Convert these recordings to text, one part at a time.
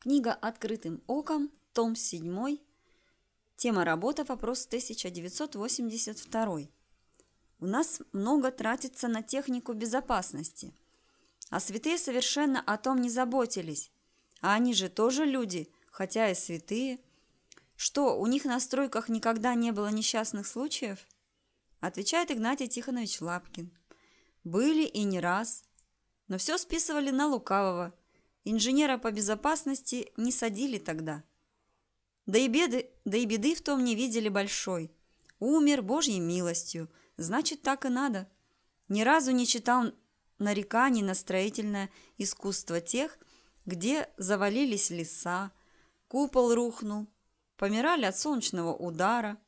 Книга «Открытым оком», том 7, тема работа «Вопрос 1982». У нас много тратится на технику безопасности, а святые совершенно о том не заботились. А они же тоже люди, хотя и святые. Что, у них на стройках никогда не было несчастных случаев? Отвечает Игнатий Тихонович Лапкин. Были и не раз, но все списывали на лукавого – Инженера по безопасности не садили тогда. Да и, беды, да и беды в том не видели большой. Умер Божьей милостью, значит, так и надо. Ни разу не читал нареканий на строительное искусство тех, где завалились леса, купол рухнул, помирали от солнечного удара.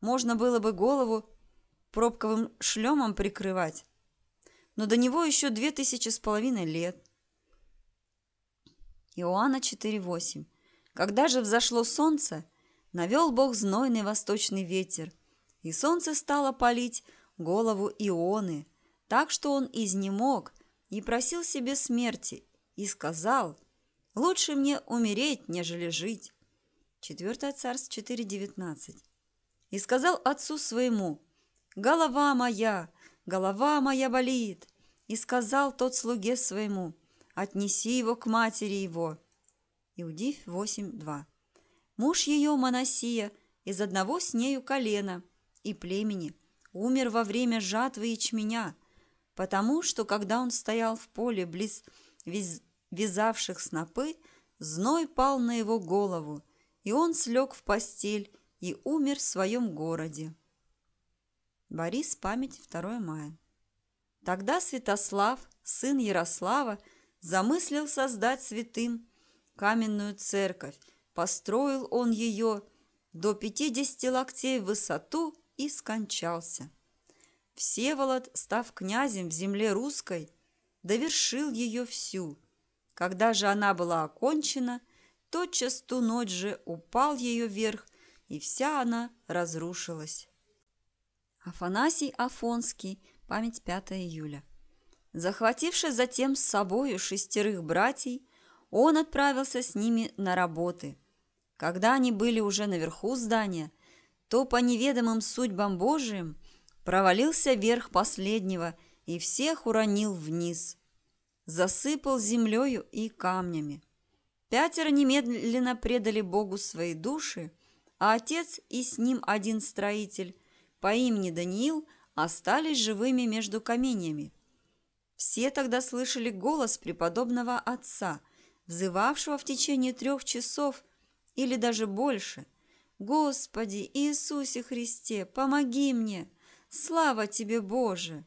Можно было бы голову пробковым шлемом прикрывать. Но до него еще две тысячи с половиной лет. Иоанна 4.8. Когда же взошло солнце, навел Бог знойный восточный ветер, и солнце стало палить голову Ионы, так что он изнемог и просил себе смерти, и сказал, «Лучше мне умереть, нежели жить». 4 Царств 4.19. И сказал отцу своему, «Голова моя, голова моя болит». И сказал тот слуге своему, Отнеси его к матери его». Иудив 8.2. Муж ее, Манасия, из одного с нею колена и племени, умер во время жатвы ячменя, потому что, когда он стоял в поле близ вязавших снопы, зной пал на его голову, и он слег в постель и умер в своем городе. Борис, память, 2 мая. Тогда Святослав, сын Ярослава, замыслил создать святым каменную церковь. Построил он ее до 50 локтей в высоту и скончался. Всеволод, став князем в земле русской, довершил ее всю. Когда же она была окончена, тотчас ту ночь же упал ее вверх, и вся она разрушилась. Афанасий Афонский, память 5 июля. Захвативши затем с собою шестерых братьей, он отправился с ними на работы. Когда они были уже наверху здания, то по неведомым судьбам Божиим провалился верх последнего и всех уронил вниз. Засыпал землею и камнями. Пятеро немедленно предали Богу свои души, а отец и с ним один строитель по имени Даниил остались живыми между каменьями – все тогда слышали голос преподобного отца, взывавшего в течение трех часов или даже больше. «Господи Иисусе Христе, помоги мне! Слава Тебе, Боже!»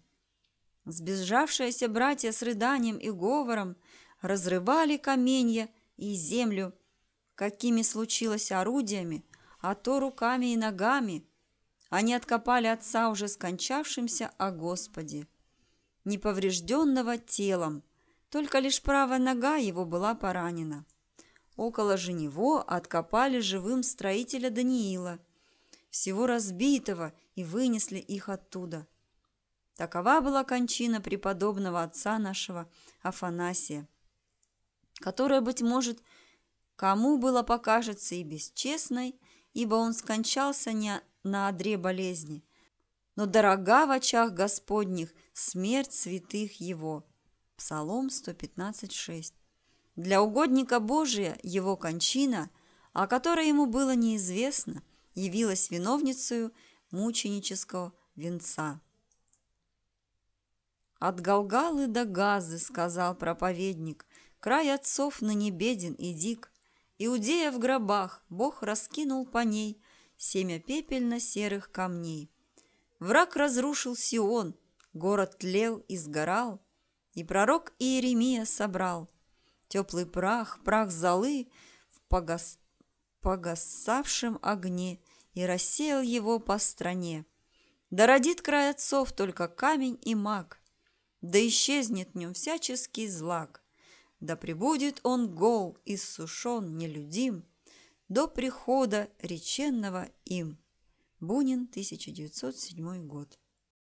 Сбежавшиеся братья с рыданием и говором разрывали каменья и землю, какими случилось орудиями, а то руками и ногами. Они откопали отца уже скончавшимся о Господе неповрежденного телом, только лишь правая нога его была поранена. Около же него откопали живым строителя Даниила, всего разбитого, и вынесли их оттуда. Такова была кончина преподобного отца нашего Афанасия, которая, быть может, кому было покажется и бесчестной, ибо он скончался не на одре болезни – но дорога в очах Господних смерть святых его». Псалом 115.6. Для угодника Божия его кончина, о которой ему было неизвестно, явилась виновницей мученического венца. «От Галгалы до Газы, — сказал проповедник, — край отцов на небеден и дик. Иудея в гробах, Бог раскинул по ней семя пепельно-серых камней. Враг разрушил Сион, город тлел и сгорал, И пророк Иеремия собрал Теплый прах, прах золы В погас... погасавшем огне И рассеял его по стране. Да родит край отцов только камень и маг, Да исчезнет в нем всяческий злак, Да прибудет он гол, иссушен, нелюдим, До прихода реченного им. Бунин, 1907 год.